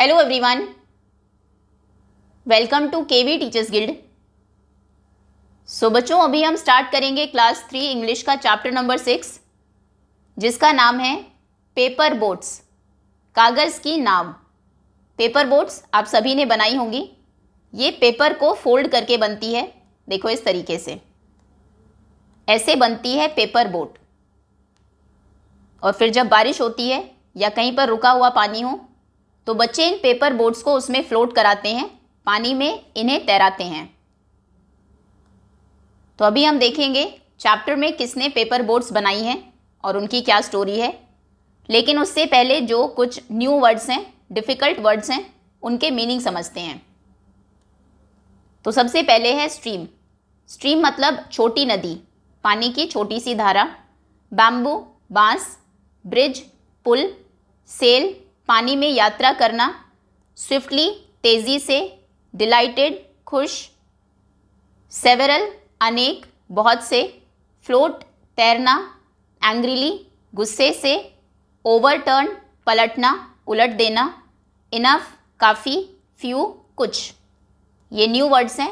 Hello everyone welcome to KV teachers guild so बच्चों अभी हम स्टार्ट करेंगे क्लास थ्री इंग्लिश का चैप्टर नंबर सिक्स जिसका नाम है पेपर बोट्स कागज़ की नाव पेपर बोट्स आप सभी ने बनाई होंगी ये पेपर को फोल्ड करके बनती है देखो इस तरीके से ऐसे बनती है पेपर बोट और फिर जब बारिश होती है या कहीं पर रुका हुआ पानी हो तो बच्चे इन पेपर बोट्स को उसमें फ्लोट कराते हैं पानी में इन्हें तैराते हैं तो अभी हम देखेंगे चैप्टर में किसने पेपर बोट्स बनाई हैं और उनकी क्या स्टोरी है लेकिन उससे पहले जो कुछ न्यू वर्ड्स हैं डिफ़िकल्ट वर्ड्स हैं उनके मीनिंग समझते हैं तो सबसे पहले है स्ट्रीम स्ट्रीम मतलब छोटी नदी पानी की छोटी सी धारा बैम्बू बांस ब्रिज पुल सेल पानी में यात्रा करना स्विफ्टली तेज़ी से डिलाइटेड खुश सेवरल अनेक बहुत से फ्लोट तैरना एंग्रीली गुस्से से ओवरटर्न पलटना उलट देना इनफ काफ़ी फ्यू कुछ ये न्यू वर्ड्स हैं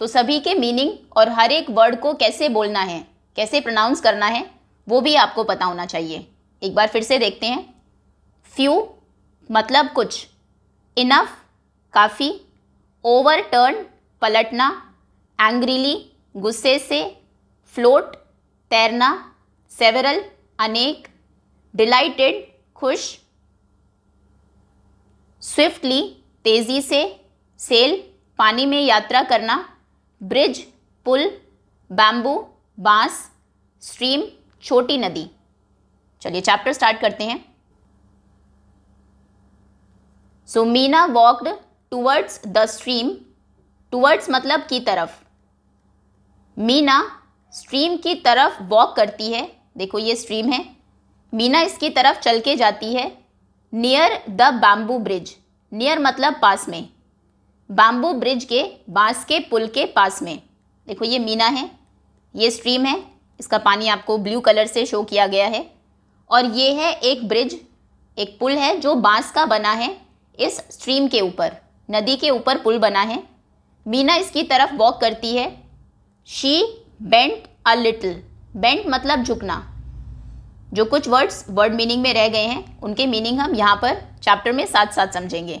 तो सभी के मीनिंग और हर एक वर्ड को कैसे बोलना है कैसे प्रोनाउंस करना है वो भी आपको पता होना चाहिए एक बार फिर से देखते हैं फ्यू मतलब कुछ इनफ काफ़ी ओवर टर्न पलटना एंग्रीली गुस्से से फ्लोट तैरना सेवरल अनेक डिलाइटेड खुश स्विफ्टली तेज़ी से सेल पानी में यात्रा करना ब्रिज पुल बैम्बू बांस स्ट्रीम छोटी नदी चलिए चैप्टर स्टार्ट करते हैं so Meena walked towards the stream towards मतलब की तरफ मीना स्ट्रीम की तरफ वॉक करती है देखो ये स्ट्रीम है मीना इसकी तरफ चल के जाती है near the bamboo bridge near मतलब पास में बाम्बू ब्रिज के बांस के पुल के पास में देखो ये मीना है ये स्ट्रीम है इसका पानी आपको ब्लू कलर से शो किया गया है और ये है एक ब्रिज एक पुल है जो बांस का बना है इस स्ट्रीम के ऊपर नदी के ऊपर पुल बना है मीना इसकी तरफ वॉक करती है she bent a little bent मतलब झुकना जो कुछ वर्ड्स वर्ड मीनिंग में रह गए हैं उनके मीनिंग हम यहाँ पर चैप्टर में साथ साथ समझेंगे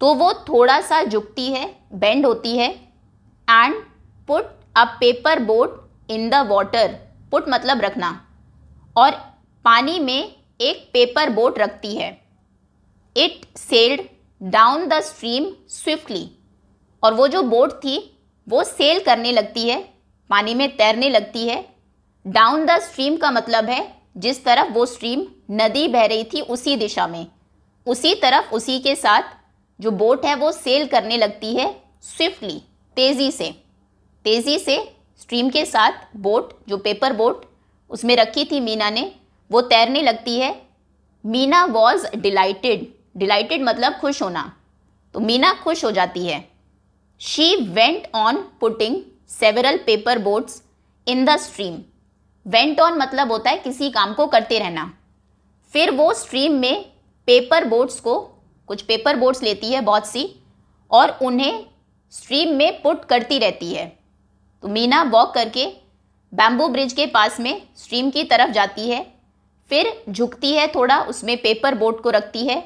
तो वो थोड़ा सा झुकती है बेंड होती है and put a paper boat in the water put मतलब रखना और पानी में एक पेपर बोट रखती है it sailed down the stream swiftly और वो जो बोट थी वो सेल करने लगती है पानी में तैरने लगती है डाउन द स्ट्रीम का मतलब है जिस तरफ वो स्ट्रीम नदी बह रही थी उसी दिशा में उसी तरफ उसी के साथ जो बोट है वो सेल करने लगती है स्विफ्टली तेज़ी से तेज़ी से स्ट्रीम के साथ बोट जो पेपर बोट उसमें रखी थी मीना ने वो तैरने लगती है मीना वॉज डिलाइटेड डिलाइटेड मतलब खुश होना तो मीना खुश हो जाती है she went on putting several paper boats in the stream went on मतलब होता है किसी काम को करते रहना फिर वो स्ट्रीम में पेपर बोट्स को कुछ पेपर बोट्स लेती है बहुत सी और उन्हें स्ट्रीम में पुट करती रहती है तो मीना वॉक करके बैम्बू ब्रिज के पास में स्ट्रीम की तरफ जाती है फिर झुकती है थोड़ा उसमें पेपर बोट को रखती है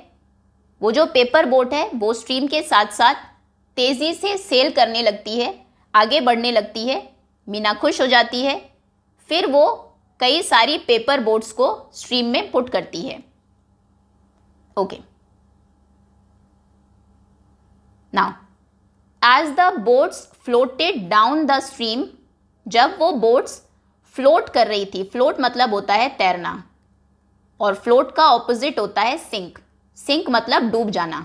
वो जो पेपर बोट है वो स्ट्रीम के साथ साथ तेज़ी से सेल करने लगती है आगे बढ़ने लगती है मीना खुश हो जाती है फिर वो कई सारी पेपर बोट्स को स्ट्रीम में पुट करती है okay now as the boats floated down the stream जब वो बोट्स फ्लोट कर रही थी फ्लोट मतलब होता है तैरना और फ्लोट का ऑपोजिट होता है सिंक सिंक मतलब डूब जाना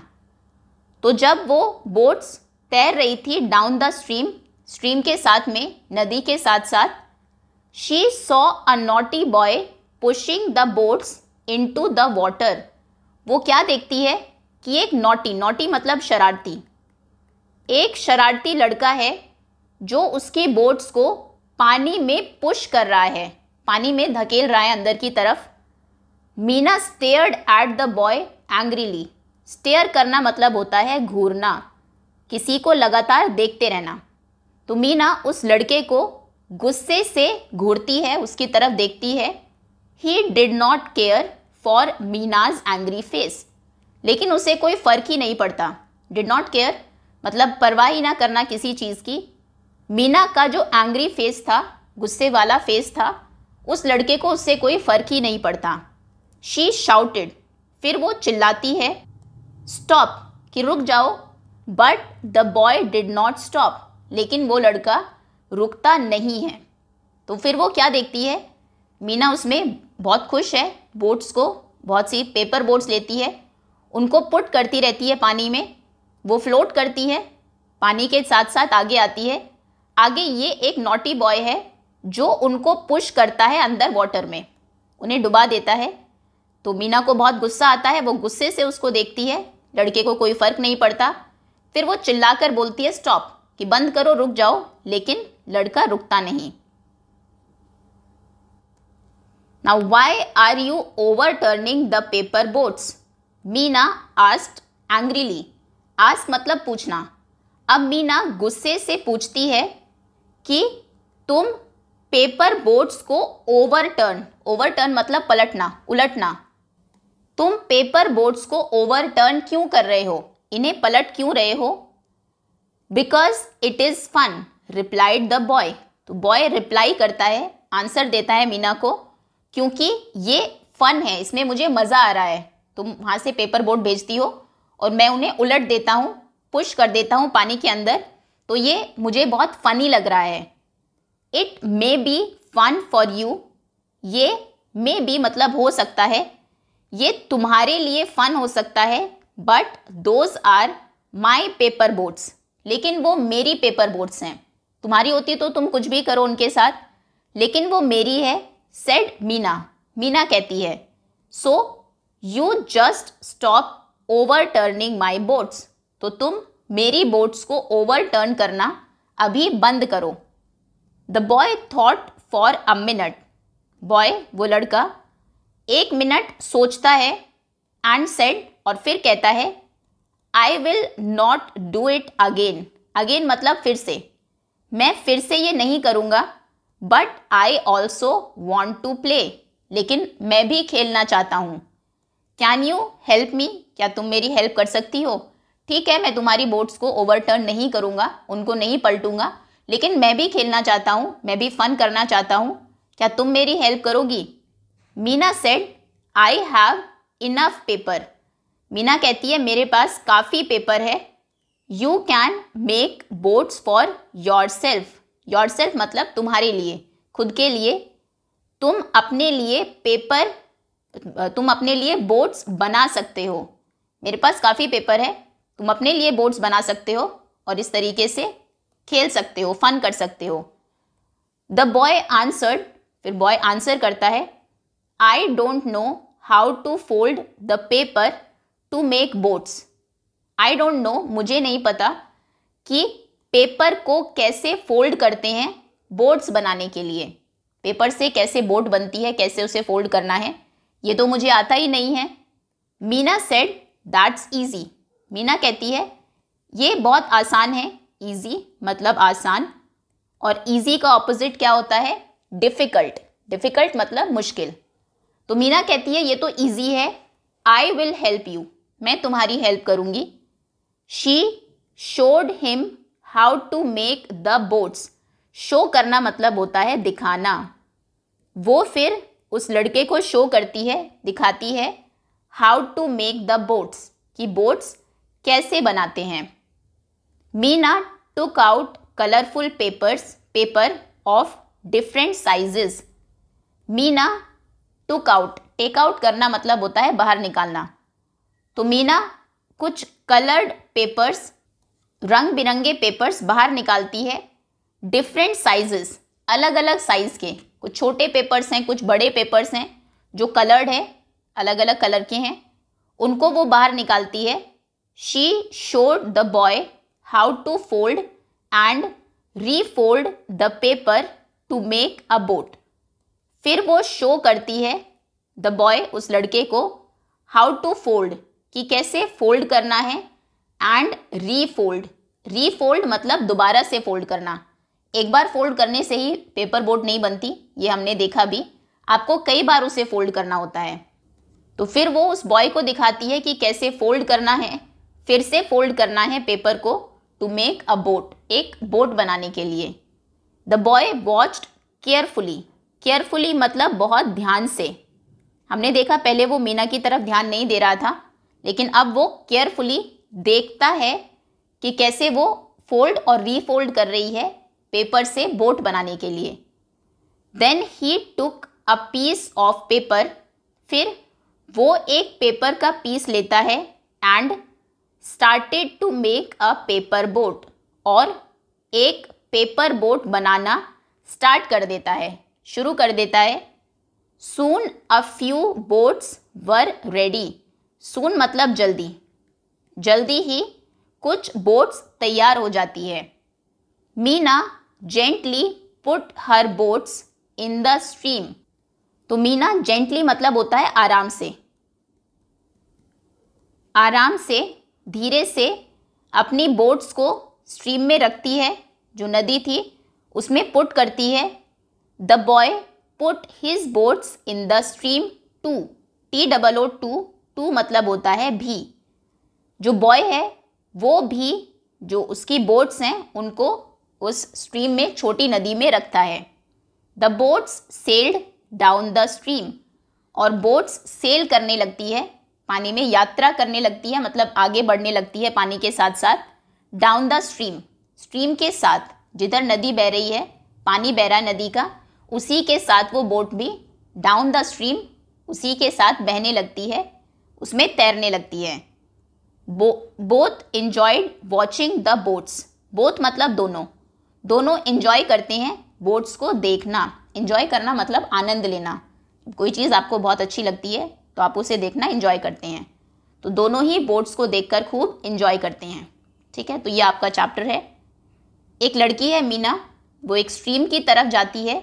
तो जब वो बोट्स तैर रही थी डाउन द स्ट्रीम स्ट्रीम के साथ में नदी के साथ साथ she saw a naughty boy pushing the boats into the water वो क्या देखती है कि एक नोटी नोटी मतलब शरारती एक शरारती लड़का है जो उसके बोट्स को पानी में पुश कर रहा है पानी में धकेल रहा है अंदर की तरफ Meena stared at the boy angrily stare करना मतलब होता है घूरना किसी को लगातार देखते रहना तो मीना उस लड़के को गुस्से से घूरती है उसकी तरफ देखती है he did not care for Meena's angry face लेकिन उसे कोई फ़र्क ही नहीं पड़ता डिड नॉट केयर मतलब परवाह ही ना करना किसी चीज़ की मीना का जो एंग्री फेस था गुस्से वाला फेस था उस लड़के को उससे कोई फ़र्क ही नहीं पड़ता शी शाउटेड फिर वो चिल्लाती है स्टॉप कि रुक जाओ but the boy did not stop लेकिन वो लड़का रुकता नहीं है तो फिर वो क्या देखती है मीना उसमें बहुत खुश है बोट्स को बहुत सी पेपर बोट्स लेती है उनको पुट करती रहती है पानी में वो फ्लोट करती है पानी के साथ साथ आगे आती है आगे ये एक नोटी बॉय है जो उनको पुश करता है अंदर वाटर में उन्हें डुबा देता है तो मीना को बहुत गुस्सा आता है वो गुस्से से उसको देखती है लड़के को कोई फ़र्क नहीं पड़ता फिर वो चिल्लाकर बोलती है स्टॉप कि बंद करो रुक जाओ लेकिन लड़का रुकता नहीं why are you overturning the paper boats Meena asked angrily asked मतलब पूछना अब मीना गुस्से से पूछती है कि तुम पेपर बोट्स को ओवर टर्न ओवर टर्न मतलब पलटना उलटना तुम पेपर बोट्स को ओवरटर्न क्यों कर रहे हो इन्हें पलट क्यों रहे हो because it is fun replied the boy तो बॉय रिप्लाई करता है आंसर देता है मीना को क्योंकि ये फन है इसमें मुझे मज़ा आ रहा है तुम वहाँ से पेपर बोट भेजती हो और मैं उन्हें उलट देता हूँ पुश कर देता हूँ पानी के अंदर तो ये मुझे बहुत फ़नी लग रहा है it may be fun for you ये मे बी मतलब हो सकता है ये तुम्हारे लिए फन हो सकता है but those are my paper boats लेकिन वो मेरी पेपर बोट्स हैं तुम्हारी होती तो तुम कुछ भी करो उनके साथ लेकिन वो मेरी है सेड मीना मीना कहती है so you just stop overturning my boats तो तुम मेरी बोट्स को ओवर टर्न करना अभी बंद करो the boy thought for a minute boy वो लड़का एक मिनट सोचता है एंड सेड और फिर कहता है I will not do it again again मतलब फिर से मैं फिर से ये नहीं करूँगा but I also want to play लेकिन मैं भी खेलना चाहता हूँ कैन यू हेल्प मी क्या तुम मेरी हेल्प कर सकती हो ठीक है मैं तुम्हारी बोट्स को ओवरटर्न नहीं करूँगा उनको नहीं पलटूंगा लेकिन मैं भी खेलना चाहता हूँ मैं भी फ़न करना चाहता हूँ क्या तुम मेरी हेल्प करोगी Meena said I have enough paper Meena कहती है मेरे पास काफ़ी पेपर है you can make boats for yourself yourself मतलब तुम्हारे लिए खुद के लिए तुम अपने लिए पेपर तुम अपने लिए बोट्स बना सकते हो मेरे पास काफ़ी पेपर है तुम अपने लिए बोट्स बना सकते हो और इस तरीके से खेल सकते हो फन कर सकते हो द बॉय आंसर्ड फिर बॉय आंसर करता है I don't know how to fold the paper to make boats. I don't know मुझे नहीं पता कि पेपर को कैसे फोल्ड करते हैं बोट्स बनाने के लिए पेपर से कैसे बोट बनती है कैसे उसे फोल्ड करना है ये तो मुझे आता ही नहीं है Meena said that's easy Meena कहती है ये बहुत आसान है ईजी मतलब आसान और ईजी का ऑपोजिट क्या होता है डिफ़िकल्ट डिफ़िकल्ट मतलब मुश्किल तो मीना कहती है ये तो ईजी है आई विल हेल्प यू मैं तुम्हारी हेल्प करूंगी she showed him how to make the boats show करना मतलब होता है दिखाना वो फिर उस लड़के को शो करती है दिखाती है how to make the boats कि बोट्स कैसे बनाते हैं Meena took out colourful papers paper of different sizes Meena took out take out करना मतलब होता है बाहर निकालना तो मीना कुछ कलर्ड पेपर्स रंग बिरंगे पेपर्स बाहर निकालती है डिफरेंट साइजेस अलग अलग साइज़ के कुछ छोटे पेपर्स हैं कुछ बड़े पेपर्स हैं जो कलर्ड है अलग अलग कलर के हैं उनको वो बाहर निकालती है she showed the boy how to fold and refold the paper to make a boat फिर वो शो करती है द बॉय उस लड़के को हाउ टू फोल्ड कि कैसे फोल्ड करना है एंड रीफोल्ड रीफोल्ड मतलब दोबारा से फोल्ड करना एक बार फोल्ड करने से ही पेपर बोट नहीं बनती ये हमने देखा भी आपको कई बार उसे फोल्ड करना होता है तो फिर वो उस बॉय को दिखाती है कि कैसे फोल्ड करना है फिर से फोल्ड करना है पेपर को टू मेक अ बोट एक बोट बनाने के लिए the boy watched carefully carefully मतलब बहुत ध्यान से हमने देखा पहले वो मीना की तरफ ध्यान नहीं दे रहा था लेकिन अब वो केयरफुली देखता है कि कैसे वो फोल्ड और रीफोल्ड कर रही है पेपर से बोट बनाने के लिए then he took a piece of paper फिर वो एक पेपर का पीस लेता है and started to make a paper boat और एक पेपर बोट बनाना स्टार्ट कर देता है शुरू कर देता है soon a few boats were ready soon मतलब जल्दी जल्दी ही कुछ बोट्स तैयार हो जाती है Meena gently put her boats in the stream तो मीना जेंटली मतलब होता है आराम से आराम से धीरे से अपनी बोट्स को स्ट्रीम में रखती है जो नदी थी उसमें पुट करती है the boy put his boats in the stream too T double O too too मतलब होता है भी जो बॉय है वो भी जो उसकी बोट्स हैं उनको उस स्ट्रीम में छोटी नदी में रखता है the boats sailed down the stream और बोट्स सेल करने लगती है पानी में यात्रा करने लगती है मतलब आगे बढ़ने लगती है पानी के साथ साथ डाउन द स्ट्रीम स्ट्रीम के साथ जिधर नदी बह रही है पानी बह रहा है नदी का उसी के साथ वो बोट भी डाउन द स्ट्रीम उसी के साथ बहने लगती है उसमें तैरने लगती है both enjoyed watching the boats both मतलब दोनों दोनों इन्जॉय करते हैं बोट्स को देखना इन्जॉय करना मतलब आनंद लेना कोई चीज़ आपको बहुत अच्छी लगती है तो आप उसे देखना इन्जॉय करते हैं तो दोनों ही बोट्स को देखकर खूब इन्जॉय करते हैं ठीक है तो ये आपका चैप्टर है एक लड़की है मीना वो एक स्ट्रीम की तरफ जाती है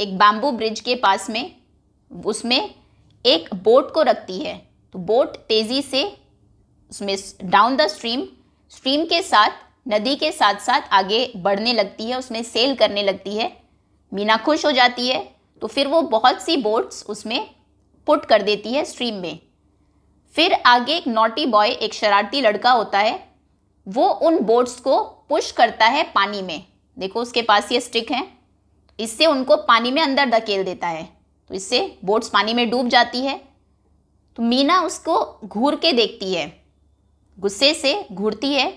एक बाम्बू ब्रिज के पास में उसमें एक बोट को रखती है तो बोट तेज़ी से उसमें डाउन द स्ट्रीम स्ट्रीम के साथ नदी के साथ साथ आगे बढ़ने लगती है उसमें सेल करने लगती है मीना खुश हो जाती है तो फिर वो बहुत सी बोट्स उसमें पुट कर देती है स्ट्रीम में फिर आगे एक नोटी बॉय एक शरारती लड़का होता है वो उन बोट्स को पुश करता है पानी में देखो उसके पास ये स्टिक है इससे उनको पानी में अंदर धकेल देता है तो इससे बोट्स पानी में डूब जाती है तो मीना उसको घूर के देखती है गुस्से से घूरती है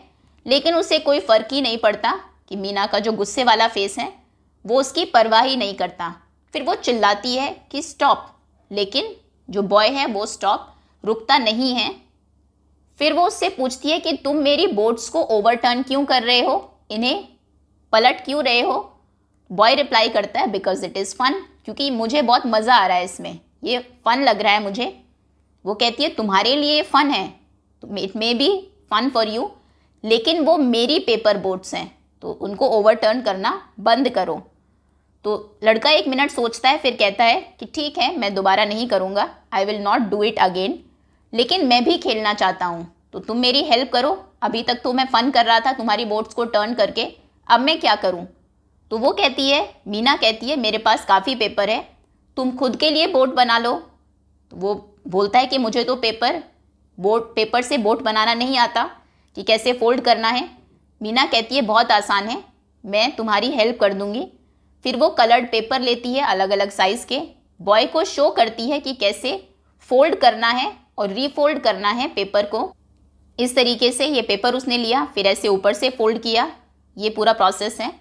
लेकिन उसे कोई फ़र्क ही नहीं पड़ता कि मीना का जो गुस्से वाला फेस है वो उसकी परवाह ही नहीं करता फिर वो चिल्लाती है कि स्टॉप लेकिन जो बॉय है वो स्टॉप रुकता नहीं है फिर वो उससे पूछती है कि तुम मेरी बोट्स को ओवरटर्न क्यों कर रहे हो इन्हें पलट क्यों रहे हो बॉय रिप्लाई करता है बिकॉज इट इज़ फन क्योंकि मुझे बहुत मज़ा आ रहा है इसमें ये फ़न लग रहा है मुझे वो कहती है तुम्हारे लिए फ़न है इट तो may be fun for you लेकिन वो मेरी पेपर बोट्स हैं तो उनको ओवरटर्न करना बंद करो तो लड़का एक मिनट सोचता है फिर कहता है कि ठीक है मैं दोबारा नहीं करूँगा I will not do it again लेकिन मैं भी खेलना चाहता हूँ तो तुम मेरी हेल्प करो अभी तक तो मैं फ़न कर रहा था तुम्हारी बोट्स को टर्न करके अब मैं क्या करूँ तो वो कहती है मीना कहती है मेरे पास काफ़ी पेपर है तुम खुद के लिए बोट बना लो तो वो बोलता है कि मुझे तो पेपर बोट पेपर से बोट बनाना नहीं आता कि कैसे फोल्ड करना है मीना कहती है बहुत आसान है मैं तुम्हारी हेल्प कर दूँगी फिर वो कलर्ड पेपर लेती है अलग अलग साइज़ के बॉय को शो करती है कि कैसे फोल्ड करना है और रीफोल्ड करना है पेपर को इस तरीके से ये पेपर उसने लिया फिर ऐसे ऊपर से फोल्ड किया ये पूरा प्रोसेस है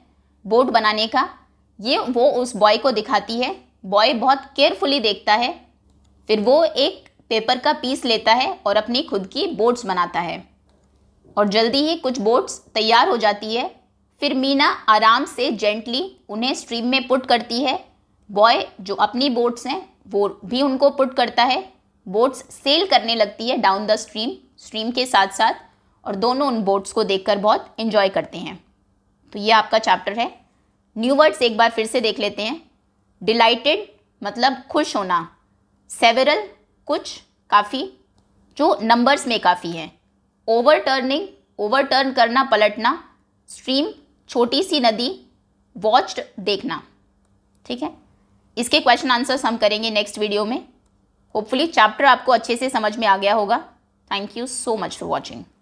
बोट बनाने का ये वो उस बॉय को दिखाती है बॉय बहुत केयरफुली देखता है फिर वो एक पेपर का पीस लेता है और अपनी खुद की बोट्स बनाता है और जल्दी ही कुछ बोट्स तैयार हो जाती है फिर मीना आराम से जेंटली उन्हें स्ट्रीम में पुट करती है बॉय जो अपनी बोट्स हैं वो भी उनको पुट करता है बोट्स सेल करने लगती है डाउन द स्ट्रीम स्ट्रीम के साथ साथ और दोनों उन बोट्स को देखकर बहुत इन्जॉय करते हैं तो ये आपका चैप्टर है न्यू वर्ड्स एक बार फिर से देख लेते हैं डिलाइटेड मतलब खुश होना सेवरल कुछ काफ़ी जो नंबर्स में काफ़ी है ओवर टर्निंग ओवर टर्न करना पलटना स्ट्रीम छोटी सी नदी वॉच्ड देखना ठीक है इसके क्वेश्चन आंसर्स हम करेंगे नेक्स्ट वीडियो में होपफुली चैप्टर आपको अच्छे से समझ में आ गया होगा thank you so much for watching